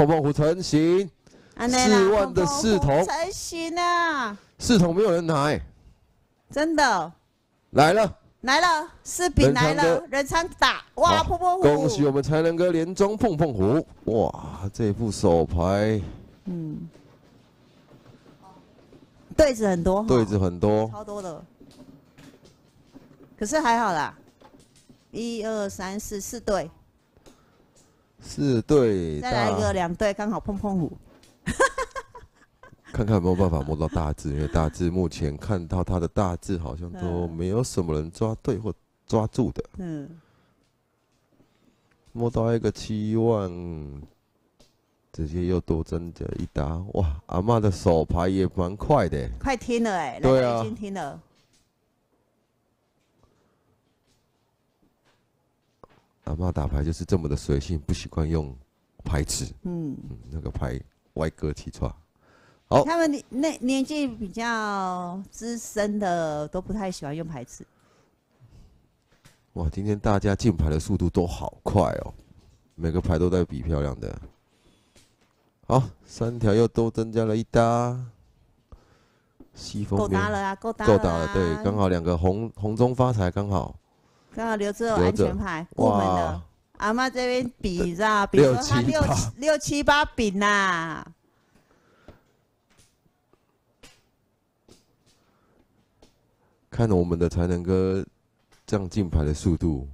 碰碰胡成型，四万的四筒成型啊！四筒没有人拿，真的来了来了，四饼来了，人昌打哇！碰碰胡，恭喜我们才能哥连庄碰碰胡哇！这副手牌，嗯，对子很多，对子很多，超多的。可是还好啦，一二三四四对。四对，再来一个两队刚好碰碰虎。看看有没有办法摸到大字，因为大字目前看到他的大字好像都没有什么人抓对或抓住的。嗯，摸到一个七万，直接又多增着一打，哇！阿妈的手牌也蛮快的，快听了哎，对啊，已经听了。阿妈打牌就是这么的随性，不习惯用牌子。嗯，那个牌歪哥起出好，他们那年纪比较资深的都不太喜欢用牌子。哇，今天大家进牌的速度都好快哦，每个牌都在比漂亮的。好，三条又都增加了一搭。西风够搭了啊，够搭了。对，刚好两个红红中发财，刚好。刚好留着安全牌，过门的。阿妈这边比，知道？比说他六六七八饼呐。看我们的才能哥，这样进牌的速度，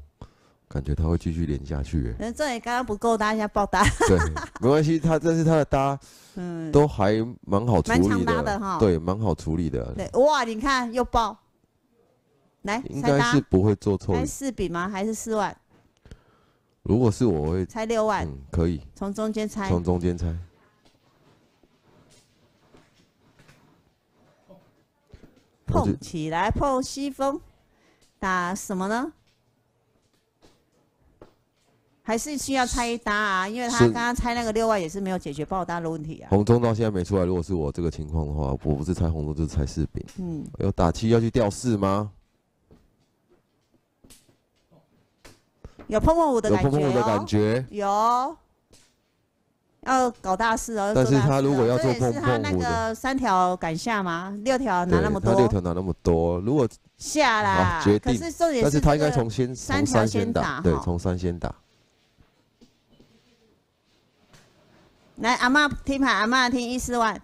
感觉他会继续连下去。哎，这里刚刚不够搭，现在爆搭。对，没关系，他这是他的搭，嗯，都还蛮好处理的哈。对，蛮好处理的。对，哇，你看又爆。来，应该是不会做错的。四笔吗？还是四万？如果是，我会猜六万。嗯，可以。从中间猜，从中间猜。碰起来，碰西风，打什么呢？还是需要猜一搭啊？因为他刚刚猜那个六万也是没有解决爆单的问题啊。红中到现在没出来，如果是我这个情况的话，我不是猜红中就是猜四饼。嗯，有打七要去掉四吗？有碰碰舞的感觉，有碰碰舞的感觉，有。要搞大事哦！但是他如果要做碰碰舞的，三条敢下吗？六条拿那么多？他六条拿那么多，如果下啦，决定，但是重点是，三条先打，对，从三先打。来，阿妈听牌，阿妈听一四万。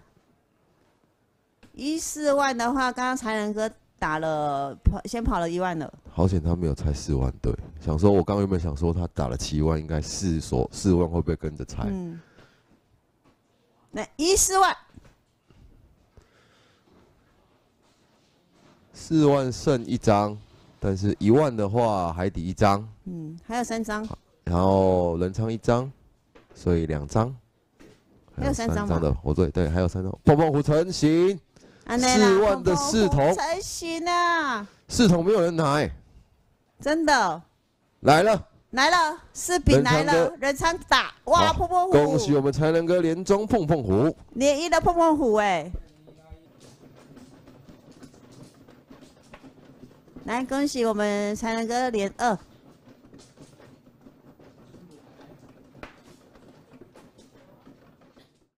一四万的话，刚刚才能哥。打了先跑了一万了，好险他没有拆四万对。想说我刚刚有没有想说他打了七万，应该四所四万会不会跟着拆？嗯，那一四万，四万剩一张，但是一万的话海底一张，嗯，还有三张，然后人仓一张，所以两张，还有三张的，我对对，还有三张。碰碰虎成型。四万的四筒，才行啊！四筒没有人拿，真的，来了，来了，四饼来了，人仓打，哇，碰碰虎！恭喜我们才能哥连中碰碰虎，连一的碰碰虎哎，来恭喜我们才能哥连二。